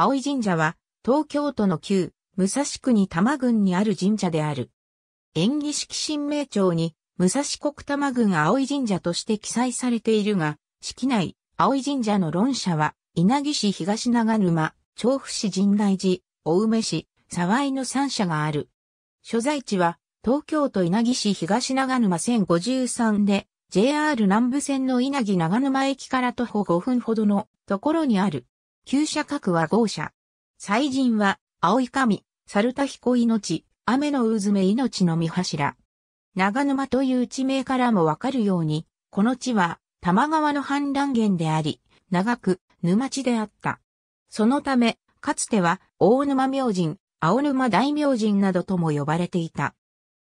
青井神社は、東京都の旧、武蔵国多摩郡にある神社である。演技式神明町に、武蔵国多摩郡井神社として記載されているが、式内、青井神社の論者は、稲城市東長沼、調布市神代寺、青梅市、沢井の三社がある。所在地は、東京都稲城市東長沼1053で、JR 南部線の稲城長沼駅から徒歩5分ほどのところにある。旧社格は豪社。祭神は、青い神、猿田彦命、雨の渦目命の見柱。長沼という地名からもわかるように、この地は、玉川の氾濫源であり、長く、沼地であった。そのため、かつては、大沼明神、青沼大明神などとも呼ばれていた。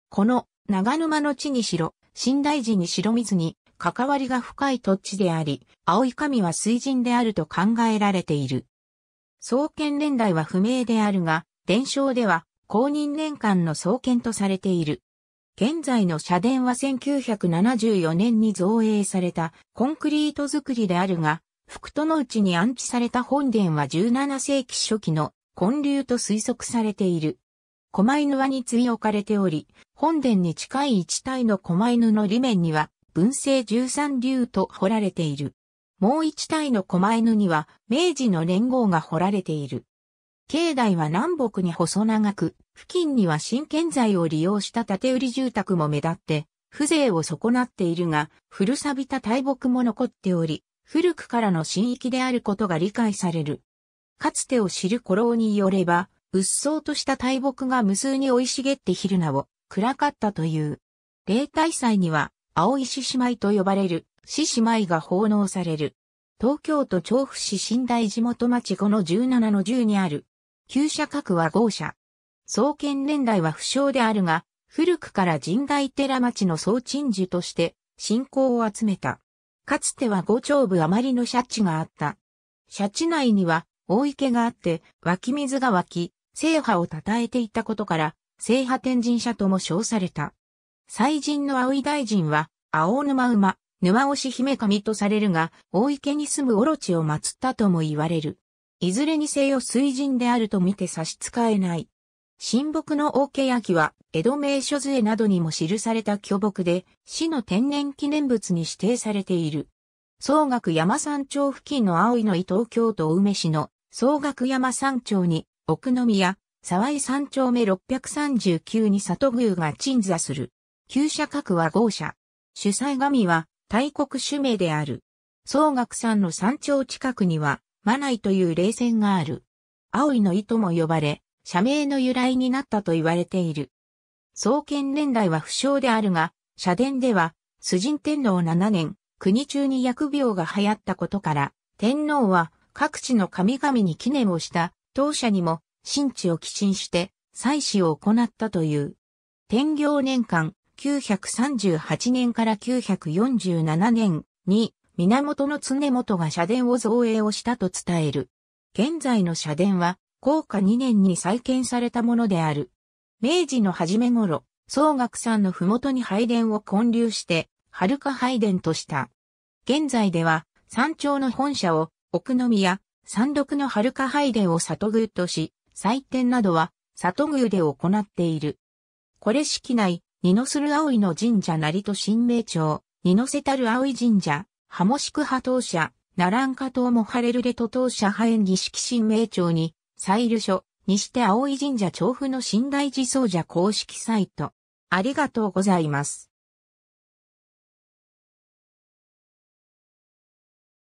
この、長沼の地にしろ、新大寺に白水に、関わりが深い土地であり、青い神は水神であると考えられている。創建年代は不明であるが、伝承では公認年間の創建とされている。現在の社殿は1974年に造営されたコンクリート造りであるが、福都の内に安置された本殿は17世紀初期の建立と推測されている。狛犬はに次置かれており、本殿に近い一体の狛犬の裏面には文政十三竜と彫られている。もう一体の狛犬には明治の連合が彫られている。境内は南北に細長く、付近には新建材を利用した建売住宅も目立って、風情を損なっているが、古錆びた大木も残っており、古くからの新域であることが理解される。かつてを知る古老によれば、鬱蒼とした大木が無数に生い茂って昼名を暗かったという。霊体祭には、青石姉妹と呼ばれる、獅子舞が奉納される。東京都調布市新大地元町この17の10にある、旧社格は豪社。創建年代は不詳であるが、古くから神代寺町の総鎮守として信仰を集めた。かつては五丁部余りの社地があった。社地内には大池があって、湧き水が湧き、聖波を称えていたことから、聖波天神社とも称された。祭神の葵大臣は、青沼馬、沼押姫神とされるが、大池に住むオロチを祀ったとも言われる。いずれにせよ水神であると見て差し支えない。神木の大ケヤキは、江戸名所杖などにも記された巨木で、市の天然記念物に指定されている。総額山山町付近の青の伊東京都梅市の総額山山町に、奥宮、沢井山町目639に里宮が鎮座する。旧社格は豪社。主催神は大国主名である。総岳山の山頂近くには、マナイという霊泉がある。青いの糸も呼ばれ、社名の由来になったと言われている。創建年代は不詳であるが、社殿では、崇神天皇7年、国中に薬病が流行ったことから、天皇は各地の神々に記念をした当社にも神地を寄進して、祭祀を行ったという。天行年間、938年から947年に源常元が社殿を造営をしたと伝える。現在の社殿は、高下2年に再建されたものである。明治の初め頃、総さ山の麓に拝殿を建立して、遥か拝殿とした。現在では、山頂の本社を、奥宮、山麓の遥か拝殿を里宮とし、祭典などは、里宮で行っている。これ式内、二する葵の神社成と新名町、二瀬たる葵神社、ハモシク派当社、ナランカ島もハレルレト当社派演儀式新名町に、イル所、にして葵神社調布の新大寺奏者公式サイト。ありがとうございます。